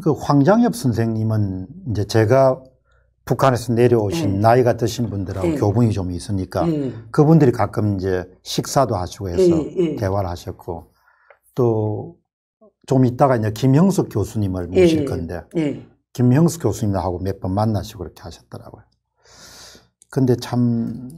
그 황장엽 선생님은 이제 제가 북한에서 내려오신 음. 나이가 드신 분들하고 음. 교분이 좀 있으니까 음. 그분들이 가끔 이제 식사도 하시고 해서 대화를 하셨고 또좀 이따가 이제 김형석 교수님을 모실 건데 김형석 교수님하고 몇 번 만나시고 그렇게 하셨더라고요. 근데 참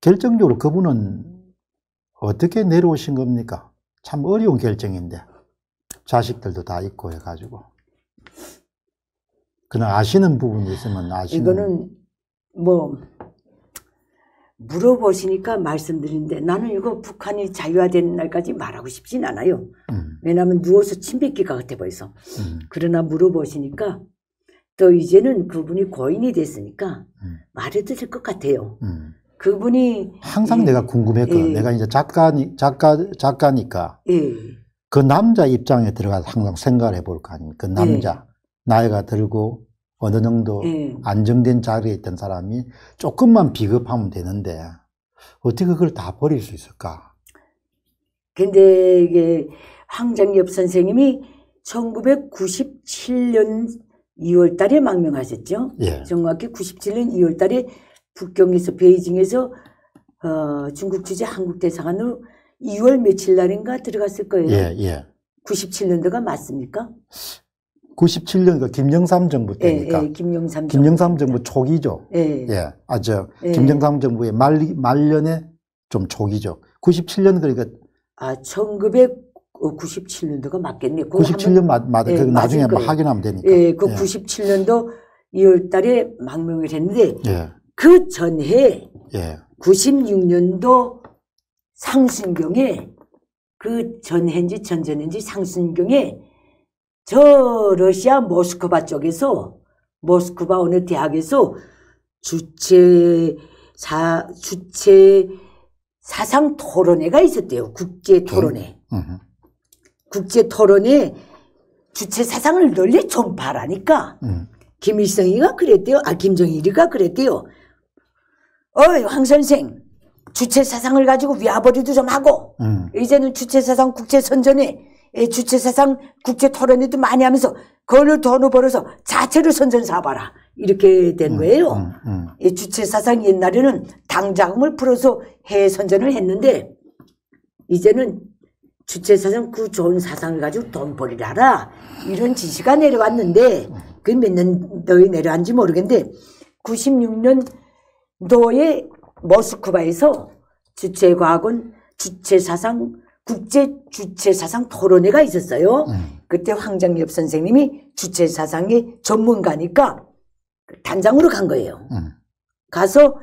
결정적으로 그분은 어떻게 내려오신 겁니까? 참 어려운 결정인데 자식들도 다 있고 해가지고 그냥 아시는 부분이 있으면 아시는. 이거는 뭐 물어보시니까 말씀드린데 나는 이거 북한이 자유화되는 날까지 말하고 싶진 않아요. 음. 왜냐하면 누워서 침뱉기가 같아 보여서. 음. 그러나 물어보시니까 또 이제는 그분이 고인이 됐으니까 음. 말해도 될것 같아요. 음. 그분이 항상 예, 내가 궁금했거든. 예. 내가 이제 작가니 작가 작가니까 예. 그 남자 입장에 들어가서 항상 생각을 해볼 거 아닙니까? 그 남자 예. 나이가 들고 어느 정도 음. 안정된 자리에 있던 사람이 조금만 비겁하면 되는데 어떻게 그걸 다 버릴 수 있을까? 근데 이게 황정엽 선생님이 1997년 2월 달에 망명하셨죠? 예. 정확히 97년 2월 달에 북경에서 베이징에서 어, 중국 주재 한국 대사관으로 2월 며칠 날인가 들어갔을 거예요. 예, 예. 97년도가 맞습니까? 97년 그 김영삼 정부 예, 때니까. 예, 예, 김영삼, 김영삼 정부. 초기죠. 예. 예. 아, 저, 예. 김영삼 정부의 말, 말년에 좀 초기죠. 97년 그러니까. 아, 1997년도가 맞겠네. 97년 맞, 맞아. 예, 나중에 한번 확인하면 되니까. 예, 그 97년도 예. 2월 달에 망명을 했는데. 그 전해. 예. 96년도 상순경에 그 전해인지 전전인지 상순경에 저 러시아 모스크바 쪽에서 모스크바 어느 대학에서 주체 사 주체 사상 토론회가 있었대요. 국제 음, 토론회. 국제 토론회 주체 사상을 널리 전파하라니까. 음. 김일성이가 그랬대요. 아 김정일이가 그랬대요. 어이 황 선생 주체 사상을 가지고 위아버리도 좀 하고 음. 이제는 주체 사상 국제 선전에 주체사상 국제 토론회도 많이 하면서 그걸 돈을 벌어서 자체를 선전사봐라 이렇게 된 음, 거예요. 음, 음, 주체사상 옛날에는 당자금을 풀어서 해외 선전을 했는데 이제는 주체사상 그 좋은 사상을 가지고 돈 벌이라라 이런 지시가 내려왔는데 그몇 년도에 내려왔는지 모르겠는데 96년도에 모스크바에서 주체과학은 주체사상 국제 주체 사상 토론회가 있었어요. 음. 그때 황장엽 선생님이 주체 사상의 전문가니까 단장으로 간 거예요. 음. 가서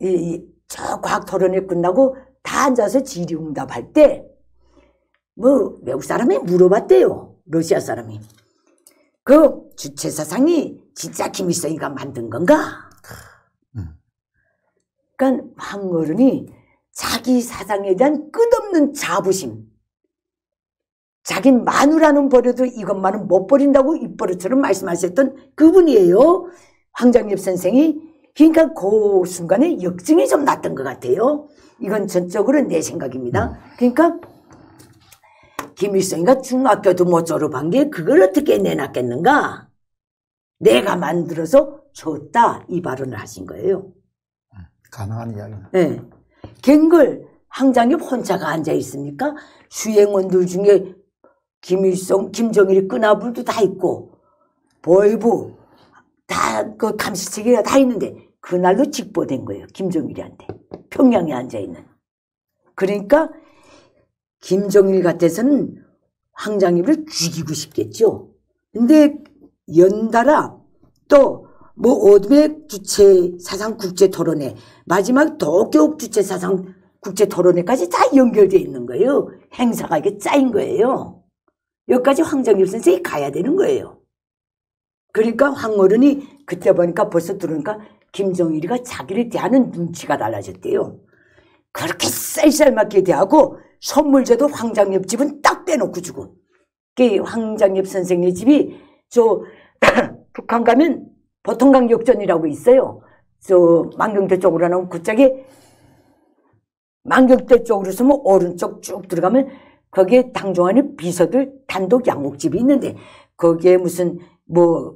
이, 이, 저 과학 토론회 끝나고 다 앉아서 질의응답할 때뭐 외국 사람이 물어봤대요. 러시아 사람이. 그 주체 사상이 진짜 김일성이가 만든 건가? 음. 그러니까 황어른이 자기 사상에 대한 끝없는 자부심. 자기 마누라는 버려도 이것만은 못 버린다고 입버릇처럼 말씀하셨던 그분이에요. 황장엽 선생이. 그러니까 그 순간에 역증이 좀 났던 것 같아요. 이건 전적으로 내 생각입니다. 음. 그러니까 김일성이가 중학교도 못 졸업한 게 그걸 어떻게 내놨겠는가? 내가 만들어서 줬다 이 발언을 하신 거예요. 음, 가능한 이야기는 네. 예. 갱글 항장이 혼자가 앉아 있습니까? 수행원들 중에 김일성, 김정일이 끄나불도 다 있고 보이부 다 그 감시체계가 다 있는데 그날로 직보된 거예요. 김정일이한테 평양에 앉아 있는. 그러니까 김정일 같아서는 황장입을 죽이고 싶겠죠. 근데 연달아 또 뭐500 주체 사상 국제 토론회 마지막 도쿄 주체 사상 국제 토론회까지 다연결되어 있는 거예요. 행사가 이게 짜인 거예요. 여기까지 황정일 선생이 가야 되는 거예요. 그러니까 황어른이 그때 보니까 벌써 들어오니까 김정일이가 자기를 대하는 눈치가 달라졌대요. 그렇게 쌀쌀맞게 대하고 선물제도 황장엽 집은 딱 빼놓고 주고. 그 황장엽 선생님 집이 저 북한 가면 보통강 역전이라고 있어요. 저 만경대 쪽으로 하면 그쪽이 만경대 쪽으로 서면 오른쪽 쭉 들어가면 거기에 당중하는 비서들 단독 양옥집이 있는데 거기에 무슨 뭐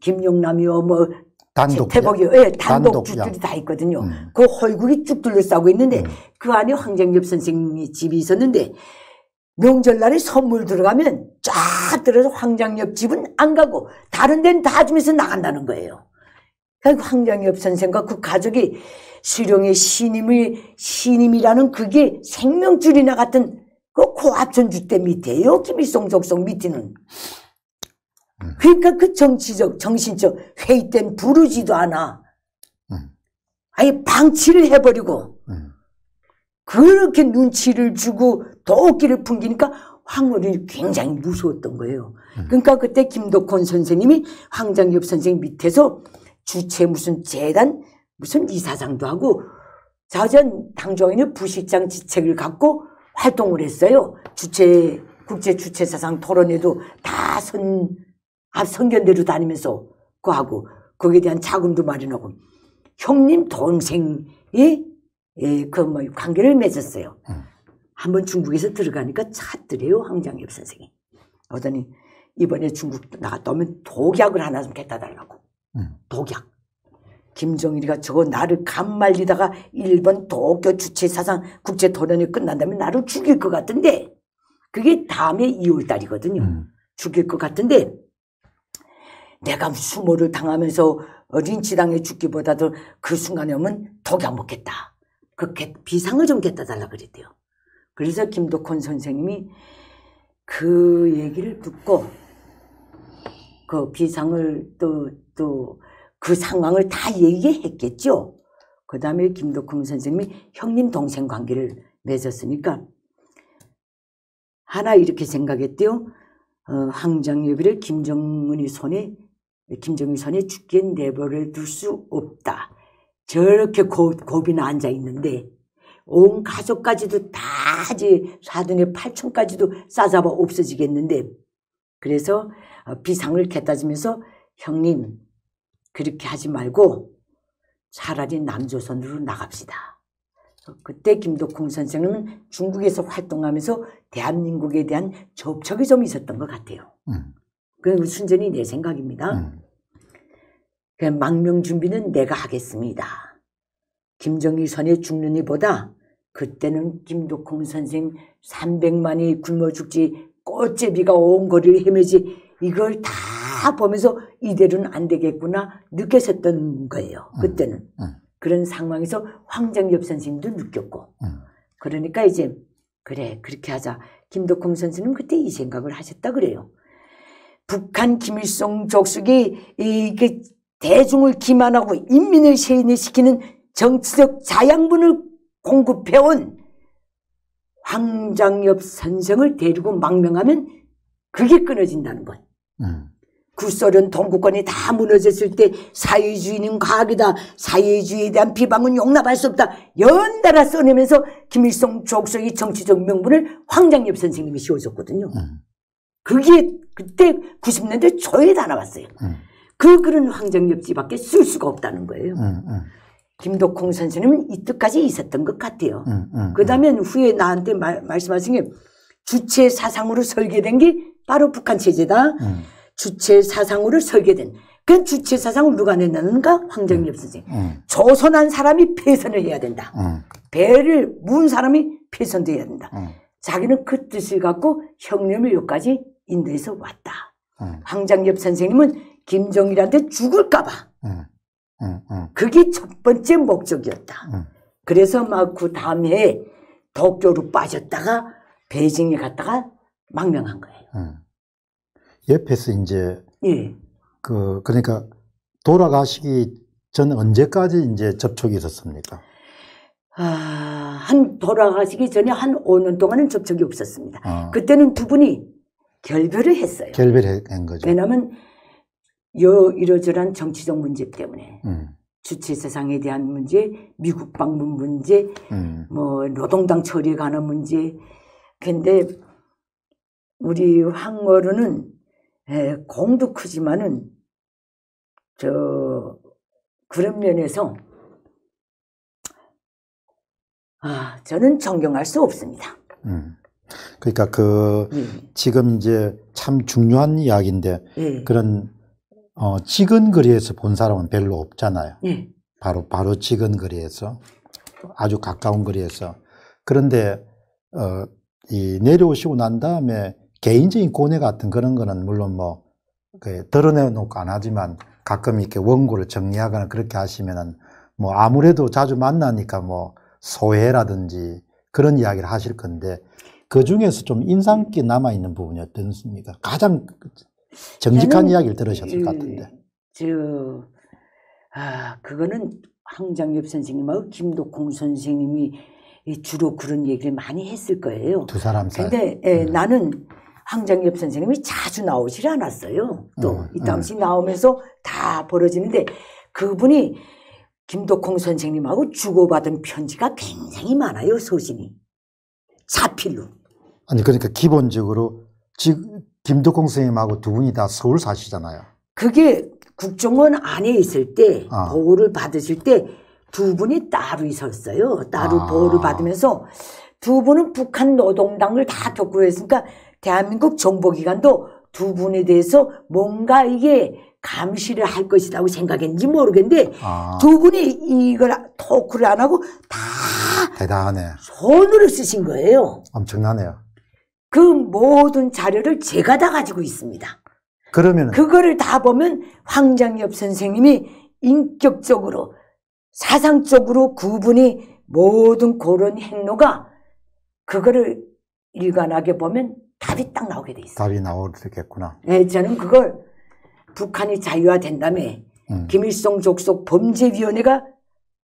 김용남이요 뭐 단독 태복이요 예, 단독, 단독 주들이 다 있거든요. 음. 그 홀국이 쭉 둘러싸고 있는데 음. 그 안에 황정엽 선생님이 집이 있었는데 명절날에 선물 들어가면 쫙 들어서 황장엽 집은 안 가고 다른 데는 다 주면서 나간다는 거예요. 그러니까 황장엽 선생과 그 가족이 수령의 신임을 신임이라는 그게 생명줄이나 같은 그 고압천주 때 밑에요. 김일성 속성 밑에는. 음. 그러니까 그 정치적 정신적 회의된 부르지도 않아. 음. 아예 방치를 해버리고 그렇게 눈치를 주고 도끼를 풍기니까 황무련이 굉장히 무서웠던 거예요. 음. 그러니까 그때 김덕훈 선생님이 황장엽 선생 님 밑에서 주체 무슨 재단 무슨 이사장도 하고 자전 당정인의 부실장 지책을 갖고 활동을 했어요. 주체 국제 주체 사상 토론회도 다 선앞 아, 선견대로 다니면서 그 하고 거기에 대한 자금도 마련하고 형님 동생이 예, 그뭐 관계를 맺었어요. 음. 한번 중국에서 들어가니까 찾더래요 황장엽 선생이. 어더니 이번에 중국 나갔다 오면 독약을 하나 좀 갖다 달라고. 음. 독약. 김정일이가 저거 나를 간말리다가 일본 도쿄 주체 사상 국제 토론이 끝난다면 나를 죽일 것 같은데 그게 다음에 2월 달이거든요. 음. 죽일 것 같은데 내가 수모를 당하면서 린치당해 죽기보다도 그 순간에 오면 독약 먹겠다. 그 비상을 좀 겠다달라 그랬대요. 그래서 김덕훈 선생님이 그 얘기를 듣고 그 비상을 또 또 그 상황을 다 얘기했겠죠. 그 다음에 김덕훈 선생님이 형님 동생 관계를 맺었으니까 하나 이렇게 생각했대요. 어, 황장여비를 김정은이 손에 김정일 손에 죽게 내버려 둘 수 없다. 저렇게 고, 고비나 앉아 있는데 온 가족까지도 다 하지 사등의 8천까지도 싸잡아 없어지겠는데 그래서 어, 비상을 개따지면서 형님 그렇게 하지 말고 차라리 남조선으로 나갑시다. 그때 김덕홍 선생은 중국에서 활동하면서 대한민국에 대한 접촉이 좀 있었던 것 같아요. 음. 그 순전히 내 생각입니다. 음. 그 망명 준비는 내가 하겠습니다. 김정일 선의 죽는 이보다 그때는 김덕홍 선생 300만이 굶어 죽지 꽃제비가 온 거리를 헤매지 이걸 다 보면서 이대로는 안 되겠구나 느꼈었던 거예요. 음, 그때는. 음, 음. 그런 상황에서 황장엽 선생님도 느꼈고. 음. 그러니까 이제 그래 그렇게 하자. 김덕홍 선생님 그때 이 생각을 하셨다 그래요. 북한 김일성 족속이 이그 대중을 기만하고 인민을 세뇌시키는 정치적 자양분을 공급해온 황장엽 선생을 데리고 망명하면 그게 끊어진다는 것. 음. 구소련 동구권이 다 무너졌을 때 사회주의는 과학이다. 사회주의에 대한 비방은 용납할 수 없다. 연달아 써내면서 김일성, 족속성의 정치적 명분을 황장엽 선생님이 씌워줬거든요. 음. 그게 그때 90년대 초에 다 나왔어요. 음. 그 글은 황정엽지밖에 쓸 수가 없다는 거예요. 음, 음. 김덕홍 선생님은 이때까지 있었던 것 같아요. 음, 음, 음. 그 다음에 후에 나한테 말, 말씀하신 게 주체 사상으로 설계된 게 바로 북한 체제다. 주체 사상으로 설계된. 그 주체 사상을 누가 냈는가? 황정엽 선생. 음. 조선한 사람이 폐선을 해야 된다. 배를 문 사람이 폐선돼야 된다. 자기는 그 뜻을 갖고 형념을 여기까지 인도해서 왔다. 황장엽 선생님은 김정일한테 죽을까봐. 음, 음, 음. 그게 첫 번째 목적이었다. 그래서 막그 다음에 도쿄로 빠졌다가 베이징에 갔다가 망명한 거예요. 옆에서 이제 예. 그 그러니까 돌아가시기 전 언제까지 이제 접촉이 있었습니까? 아, 한 돌아가시기 전에 한 5년 동안은 접촉이 없었습니다. 아. 그때는 두 분이 결별을 했어요. 결별한 거죠. 왜냐하면 요 이러저러한 정치적 문제 때문에 음. 주체 세상에 대한 문제, 미국 방문 문제, 음. 뭐 노동당 처리에 관한 문제. 근데 우리 황어른는 예, 공도 크지만은 저 그런 면에서 아 저는 존경할 수 없습니다. 음. 그러니까 그 예. 지금 이제 참 중요한 이야기인데 예. 그런 어, 지은거리에서본 사람은 별로 없잖아요. 네. 바로 바로 지은거리에서 아주 가까운 거리에서 그런데 어, 이 내려오시고 난 다음에 개인적인 고뇌 같은 그런 거는 물론 뭐 그, 드러내놓고 안 하지만 가끔 이렇게 원고를 정리하거나 그렇게 하시면은 뭐 아무래도 자주 만나니까 뭐 소회라든지 그런 이야기를 하실 건데 그 중에서 좀 인상 깊게 남아 있는 부분이 어떻습니까? 가장 정직한 이야기를 들으셨을 음, 것 예, 같은데. 저, 아, 그거는 황장엽 선생님하고 김덕홍 선생님이 주로 그런 얘기를 많이 했을 거예요. 두 사람 사이. 근데 예, 음. 나는 황장엽 선생님이 자주 나오질 않았어요. 또이 음, 음. 당시 음. 나오면서 다 벌어지는데 그분이 김덕홍 선생님하고 주고받은 편지가 굉장히 많아요. 소신이. 사필로. 아니 그러니까 기본적으로 지 김덕홍 선생님하고 두 분이 다 서울 사시잖아요. 그게 국정원 안에 있을 때 아. 보호를 받으실 때 두 분이 따로 있었어요. 따로 아. 보호를 받으면서 두 분은 북한 노동당을 다 겪고 했으니까 대한민국 정보기관도 두 분에 대해서 뭔가 이게 감시를 할 것이라고 생각했는지 모르겠는데 아. 두 분이 이걸 토크를 안 하고 다 대단하네. 손으로 쓰신 거예요. 엄청나네요. 그 모든 자료를 제가 다 가지고 있습니다. 그러면 그거를 다 보면 황장엽 선생님이 인격적으로 사상적으로 구분이 모든 그런 행로가 그거를 일관하게 보면 답이 딱 나오게 돼 있어요. 답이 나오겠구나. 네, 저는 그걸 북한이 자유화된다며 음. 김일성 족속 범죄위원회가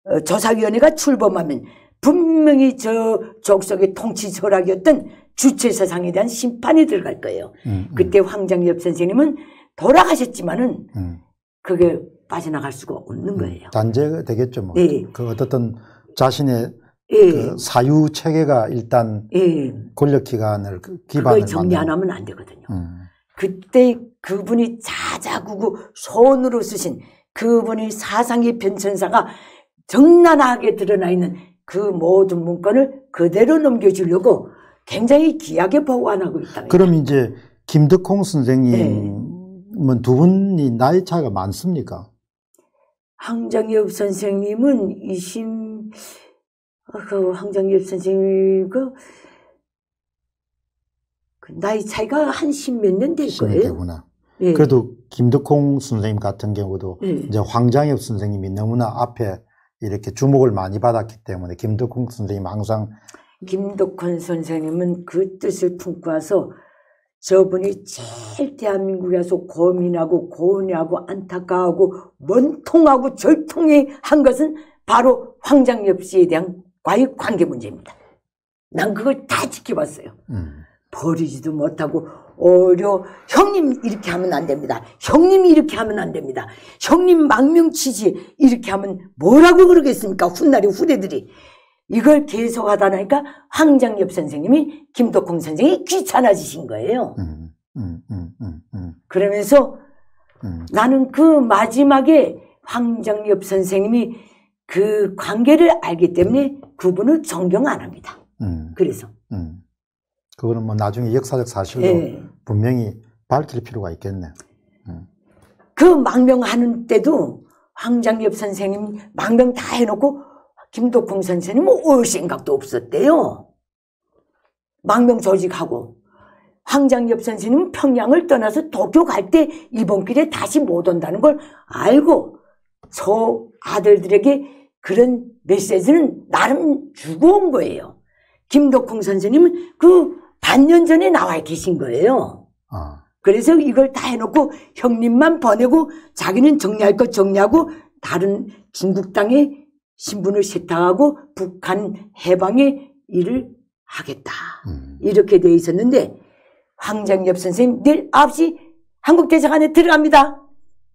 어, 조사위원회가 출범하면 분명히 저 족속의 통치 철학이었던 주체 사상에 대한 심판이 들어갈 거예요. 음, 음. 그때 황장엽 선생님은 돌아가셨지만은 음. 그게 빠져나갈 수가 없는 음, 거예요. 단죄 되겠죠, 뭐. 네. 그 어떻든 자신의 예. 그 사유 체계가 일단 예. 권력 기관을 그 기반을 그걸 정리 안 하면 안 되거든요. 음. 그때 그분이 자자구구 손으로 쓰신 그분의 사상의 변천사가 정난하게 드러나 있는 그 모든 문건을 그대로 넘겨주려고 굉장히 귀하게 보완하고 있다. 그럼 이제 김덕홍 선생님은 네. 두 분이 나이 차이가 많습니까? 황정엽 선생님은 20, 어, 그 황정엽 선생님, 그, 나이 차이가 한십몇년 될 거예요. 되구나. 네. 예. 그래도 김덕홍 선생님 같은 경우도 네. 이제 황장엽 선생님이 너무나 앞에 이렇게 주목을 많이 받았기 때문에 김덕홍 선생님 항상 김덕환 선생님은 그 뜻을 품고 와서 저분이 제일 대한민국에서 고민하고 고뇌하고 안타까워하고 원통하고 절통이 한 것은 바로 황장엽 씨에 대한 과의 관계 문제입니다. 난 그걸 다 지켜봤어요. 음. 버리지도 못하고 오히려 형님 이렇게 하면 안 됩니다. 형님 이렇게 하면 안 됩니다. 형님 망명치지 이렇게 하면 뭐라고 그러겠습니까? 훗날이 후대들이 이걸 계속 하다 나니까 황장엽 선생님이 김덕홍 선생이 귀찮아지신 거예요. 음, 음, 음, 음, 음. 그러면서 음. 나는 그 마지막에 황장엽 선생님이 그 관계를 알기 때문에 그분을 존경 안 합니다. 그래서. 그거는 뭐 나중에 역사적 사실로 예. 분명히 밝힐 필요가 있겠네. 음. 그 망명하는 때도 황장엽 선생님 망명 다 해놓고 김덕홍 선생님은 뭐 올 생각도 없었대요. 망명 조직하고 황장엽 선생님은 평양을 떠나서 도쿄 갈 때 이번 길에 다시 못 온다는 걸 알고 서 아들들에게 그런 메시지는 나름 주고 온 거예요. 김덕홍 선생님은 그 반년 전에 나와 계신 거예요. 어. 그래서 이걸 다 해놓고 형님만 보내고 자기는 정리할 것 정리하고 다른 중국 땅에 신분을 세탁하고 북한 해방의 일을 하겠다. 음. 이렇게 돼 있었는데 황장엽 선생님 내일 9시 한국대사관에 들어갑니다.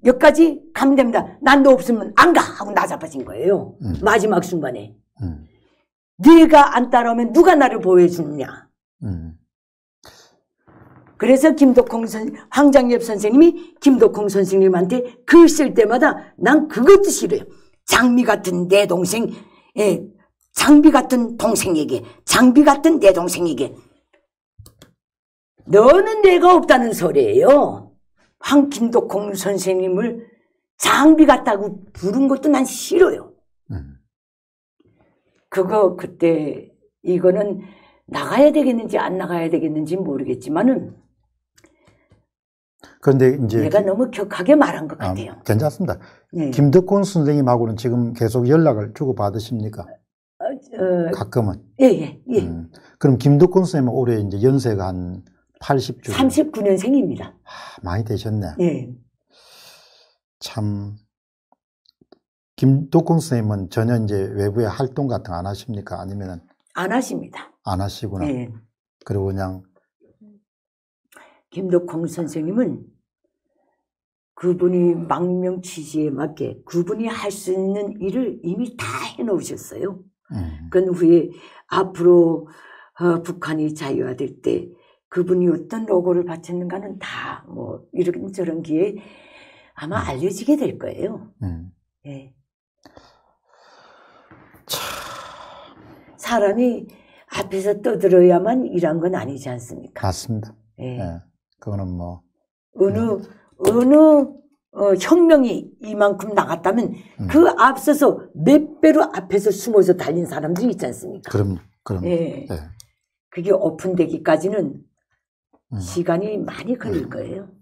여기까지 가면 됩니다. 난도 없으면 안 가! 하고 나잡아진 거예요. 음. 마지막 순간에. 네가 음. 안 따라오면 누가 나를 보호해주느냐. 음. 그래서 김덕홍 선, 황장엽 선생님이 김덕홍 선생님한테 글 쓸 때마다 난 그것도 싫어요. 장미 같은 내 동생, 예, 장비 같은 동생에게, 장비 같은 내 동생에게, 너는 내가 없다는 소리예요. 황김덕홍 선생님을 장비 같다고 부른 것도 난 싫어요. 음. 그거 그때 이거는 나가야 되겠는지 안 나가야 되겠는지 모르겠지만은 그런데 이제 내가 너무 격하게 말한 것 아, 같아요. 아, 괜찮습니다. 네. 김덕곤 선생님하고는 지금 계속 연락을 주고 받으십니까? 어, 어, 가끔은. 예예 예, 예. 음, 그럼 김덕곤 선생님 올해 이제 연세가 한 80주. 39년생입니다. 아, 많이 되셨네. 예. 참 김덕곤 선생님은 전혀 이제 외부의 활동 같은 거 안 하십니까? 아니면은 안 하십니다. 안 하시구나. 예. 그리고 그냥 김덕홍 선생님은 그분이 망명 취지에 맞게 그분이 할 수 있는 일을 이미 다 해놓으셨어요. 음. 그 후에 앞으로 어, 북한이 자유화될 때 그분이 어떤 로고를 바쳤는가는 다 뭐 이런 저런 기에 아마 음. 알려지게 될 거예요. 음. 예. 사람이 앞에서 떠들어야만 일한 건 아니지 않습니까? 맞습니다. 예. 예. 그거는 뭐 어느 음. 어느 어, 혁명이 이만큼 나갔다면 음. 그 앞서서 몇 배로 앞에서 숨어서 달린 사람들이 있지 않습니까? 그럼, 그럼. 예. 네. 그게 오픈되기까지는 음. 시간이 많이 걸릴 음. 거예요.